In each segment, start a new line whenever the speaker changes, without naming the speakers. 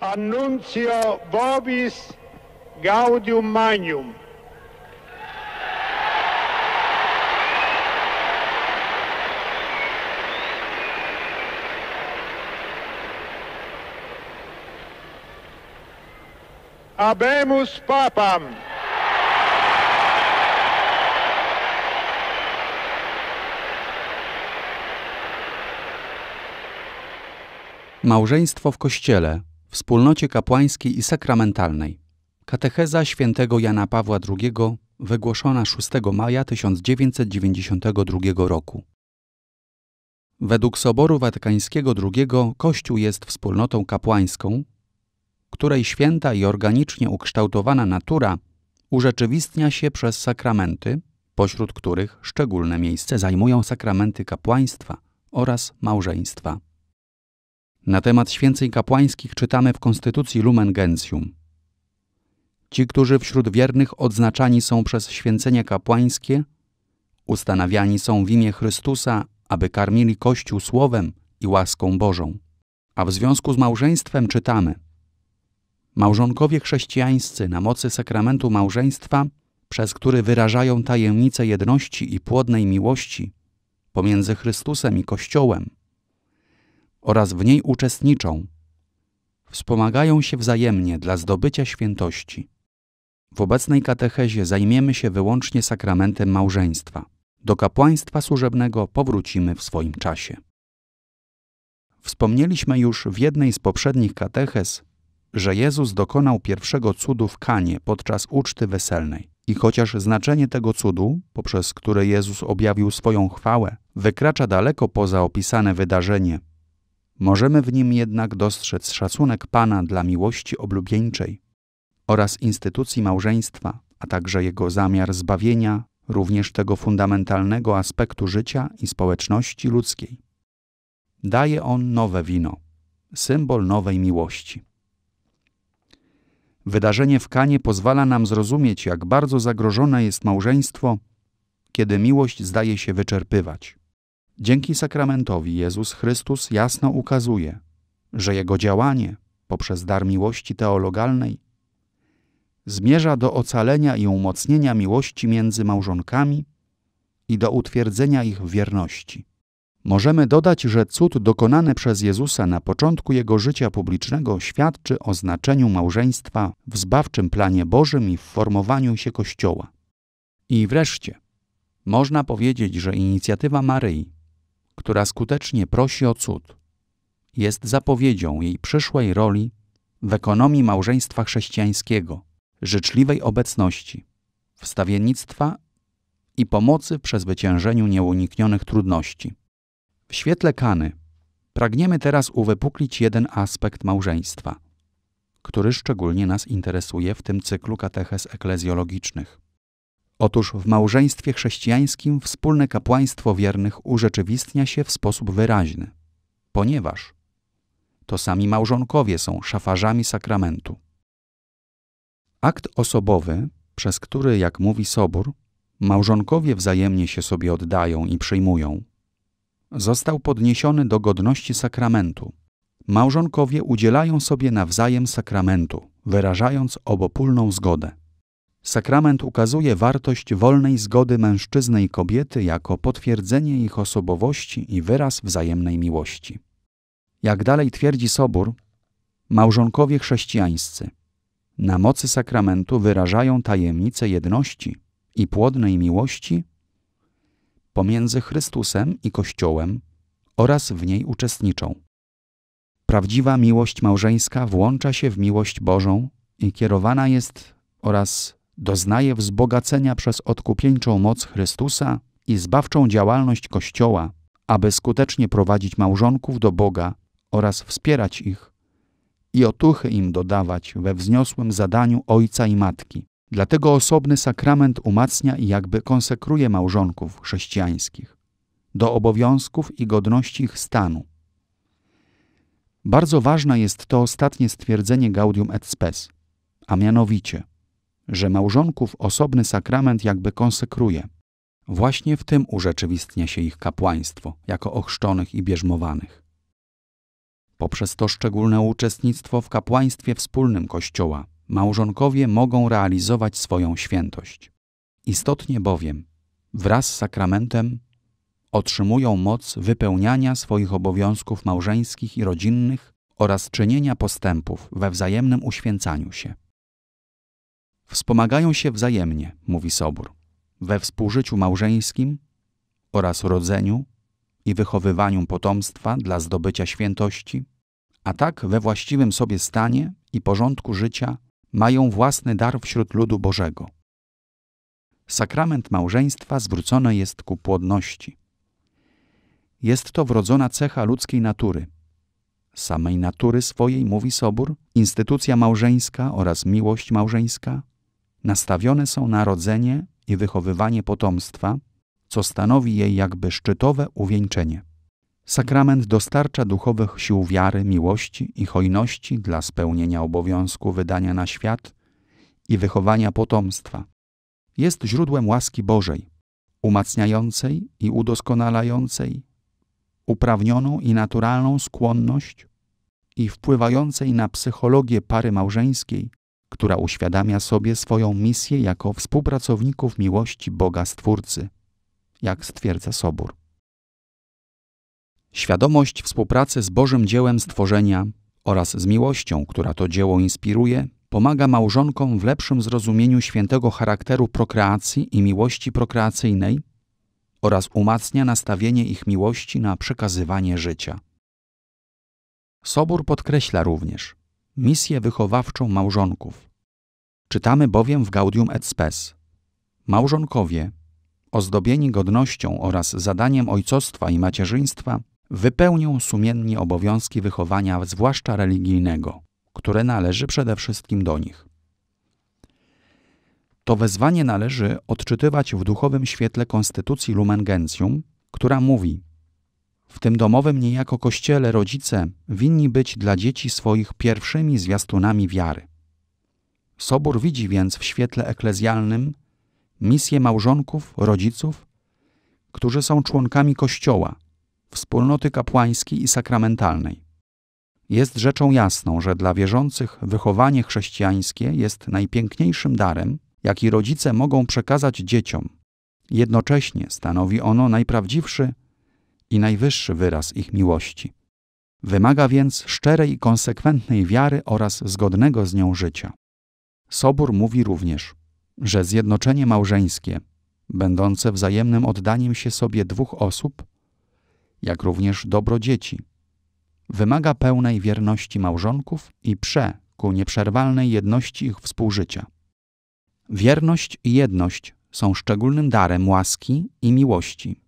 Annuncio Vobis Gaudium Magnum. Abemus Papam. Małżeństwo w kościele wspólnocie kapłańskiej i sakramentalnej. Katecheza świętego Jana Pawła II wygłoszona 6 maja 1992 roku. Według Soboru Watykańskiego II Kościół jest wspólnotą kapłańską, której święta i organicznie ukształtowana natura urzeczywistnia się przez sakramenty, pośród których szczególne miejsce zajmują sakramenty kapłaństwa oraz małżeństwa. Na temat święceń kapłańskich czytamy w Konstytucji Lumen Gentium. Ci, którzy wśród wiernych odznaczani są przez święcenia kapłańskie, ustanawiani są w imię Chrystusa, aby karmili Kościół słowem i łaską Bożą. A w związku z małżeństwem czytamy – Małżonkowie chrześcijańscy na mocy sakramentu małżeństwa, przez który wyrażają tajemnicę jedności i płodnej miłości pomiędzy Chrystusem i Kościołem, oraz w niej uczestniczą, wspomagają się wzajemnie dla zdobycia świętości. W obecnej katechezie zajmiemy się wyłącznie sakramentem małżeństwa. Do kapłaństwa służebnego powrócimy w swoim czasie. Wspomnieliśmy już w jednej z poprzednich kateches, że Jezus dokonał pierwszego cudu w Kanie podczas uczty weselnej. I chociaż znaczenie tego cudu, poprzez które Jezus objawił swoją chwałę, wykracza daleko poza opisane wydarzenie, Możemy w nim jednak dostrzec szacunek Pana dla miłości oblubieńczej oraz instytucji małżeństwa, a także jego zamiar zbawienia również tego fundamentalnego aspektu życia i społeczności ludzkiej. Daje on nowe wino, symbol nowej miłości. Wydarzenie w Kanie pozwala nam zrozumieć, jak bardzo zagrożone jest małżeństwo, kiedy miłość zdaje się wyczerpywać. Dzięki sakramentowi Jezus Chrystus jasno ukazuje, że jego działanie poprzez dar miłości teologalnej zmierza do ocalenia i umocnienia miłości między małżonkami i do utwierdzenia ich wierności. Możemy dodać, że cud dokonany przez Jezusa na początku jego życia publicznego świadczy o znaczeniu małżeństwa w zbawczym planie Bożym i w formowaniu się Kościoła. I wreszcie, można powiedzieć, że inicjatywa Maryi która skutecznie prosi o cud, jest zapowiedzią jej przyszłej roli w ekonomii małżeństwa chrześcijańskiego, życzliwej obecności, wstawiennictwa i pomocy w przezwyciężeniu nieuniknionych trudności. W świetle Kany pragniemy teraz uwypuklić jeden aspekt małżeństwa, który szczególnie nas interesuje w tym cyklu kateches eklezjologicznych. Otóż w małżeństwie chrześcijańskim wspólne kapłaństwo wiernych urzeczywistnia się w sposób wyraźny, ponieważ to sami małżonkowie są szafarzami sakramentu. Akt osobowy, przez który, jak mówi Sobór, małżonkowie wzajemnie się sobie oddają i przyjmują, został podniesiony do godności sakramentu. Małżonkowie udzielają sobie nawzajem sakramentu, wyrażając obopólną zgodę. Sakrament ukazuje wartość wolnej zgody mężczyzny i kobiety jako potwierdzenie ich osobowości i wyraz wzajemnej miłości. Jak dalej twierdzi Sobór, małżonkowie chrześcijańscy na mocy sakramentu wyrażają tajemnicę jedności i płodnej miłości pomiędzy Chrystusem i Kościołem oraz w niej uczestniczą. Prawdziwa miłość małżeńska włącza się w miłość Bożą i kierowana jest oraz doznaje wzbogacenia przez odkupieńczą moc Chrystusa i zbawczą działalność Kościoła, aby skutecznie prowadzić małżonków do Boga oraz wspierać ich i otuchy im dodawać we wzniosłym zadaniu ojca i matki. Dlatego osobny sakrament umacnia i jakby konsekruje małżonków chrześcijańskich do obowiązków i godności ich stanu. Bardzo ważne jest to ostatnie stwierdzenie Gaudium et Spes, a mianowicie że małżonków osobny sakrament jakby konsekruje. Właśnie w tym urzeczywistnia się ich kapłaństwo, jako ochrzczonych i bierzmowanych. Poprzez to szczególne uczestnictwo w kapłaństwie wspólnym Kościoła, małżonkowie mogą realizować swoją świętość. Istotnie bowiem, wraz z sakramentem otrzymują moc wypełniania swoich obowiązków małżeńskich i rodzinnych oraz czynienia postępów we wzajemnym uświęcaniu się wspomagają się wzajemnie, mówi Sobór, we współżyciu małżeńskim oraz rodzeniu i wychowywaniu potomstwa dla zdobycia świętości, a tak we właściwym sobie stanie i porządku życia mają własny dar wśród ludu Bożego. Sakrament małżeństwa zwrócony jest ku płodności. Jest to wrodzona cecha ludzkiej natury. Samej natury swojej, mówi Sobór, instytucja małżeńska oraz miłość małżeńska nastawione są na rodzenie i wychowywanie potomstwa, co stanowi jej jakby szczytowe uwieńczenie. Sakrament dostarcza duchowych sił wiary, miłości i hojności dla spełnienia obowiązku wydania na świat i wychowania potomstwa. Jest źródłem łaski Bożej, umacniającej i udoskonalającej uprawnioną i naturalną skłonność i wpływającej na psychologię pary małżeńskiej która uświadamia sobie swoją misję jako współpracowników miłości Boga Stwórcy, jak stwierdza Sobór. Świadomość współpracy z Bożym dziełem stworzenia oraz z miłością, która to dzieło inspiruje, pomaga małżonkom w lepszym zrozumieniu świętego charakteru prokreacji i miłości prokreacyjnej oraz umacnia nastawienie ich miłości na przekazywanie życia. Sobór podkreśla również – misję wychowawczą małżonków. Czytamy bowiem w Gaudium et Spes. Małżonkowie, ozdobieni godnością oraz zadaniem ojcostwa i macierzyństwa, wypełnią sumiennie obowiązki wychowania, zwłaszcza religijnego, które należy przede wszystkim do nich. To wezwanie należy odczytywać w duchowym świetle konstytucji Lumen Gentium, która mówi – w tym domowym niejako kościele rodzice winni być dla dzieci swoich pierwszymi zwiastunami wiary. Sobór widzi więc w świetle eklezjalnym misję małżonków, rodziców, którzy są członkami Kościoła, wspólnoty kapłańskiej i sakramentalnej. Jest rzeczą jasną, że dla wierzących wychowanie chrześcijańskie jest najpiękniejszym darem, jaki rodzice mogą przekazać dzieciom. Jednocześnie stanowi ono najprawdziwszy i najwyższy wyraz ich miłości. Wymaga więc szczerej i konsekwentnej wiary oraz zgodnego z nią życia. Sobór mówi również, że zjednoczenie małżeńskie, będące wzajemnym oddaniem się sobie dwóch osób, jak również dobro dzieci, wymaga pełnej wierności małżonków i prze ku nieprzerwalnej jedności ich współżycia. Wierność i jedność są szczególnym darem łaski i miłości,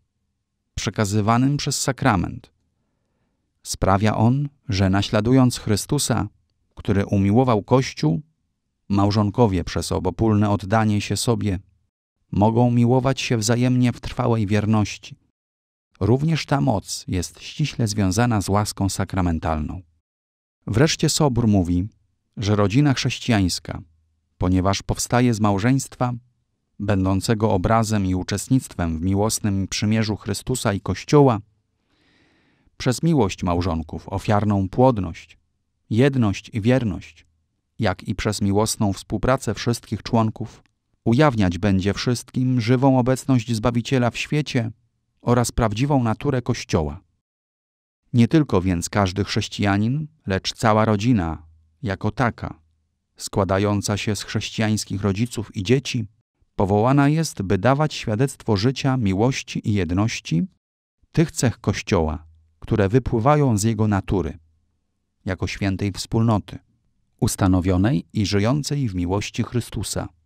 przekazywanym przez sakrament. Sprawia on, że naśladując Chrystusa, który umiłował Kościół, małżonkowie przez obopólne oddanie się sobie mogą miłować się wzajemnie w trwałej wierności. Również ta moc jest ściśle związana z łaską sakramentalną. Wreszcie Sobór mówi, że rodzina chrześcijańska, ponieważ powstaje z małżeństwa, będącego obrazem i uczestnictwem w miłosnym przymierzu Chrystusa i Kościoła, przez miłość małżonków, ofiarną płodność, jedność i wierność, jak i przez miłosną współpracę wszystkich członków, ujawniać będzie wszystkim żywą obecność Zbawiciela w świecie oraz prawdziwą naturę Kościoła. Nie tylko więc każdy chrześcijanin, lecz cała rodzina, jako taka, składająca się z chrześcijańskich rodziców i dzieci, Powołana jest, by dawać świadectwo życia, miłości i jedności, tych cech Kościoła, które wypływają z jego natury, jako świętej wspólnoty, ustanowionej i żyjącej w miłości Chrystusa.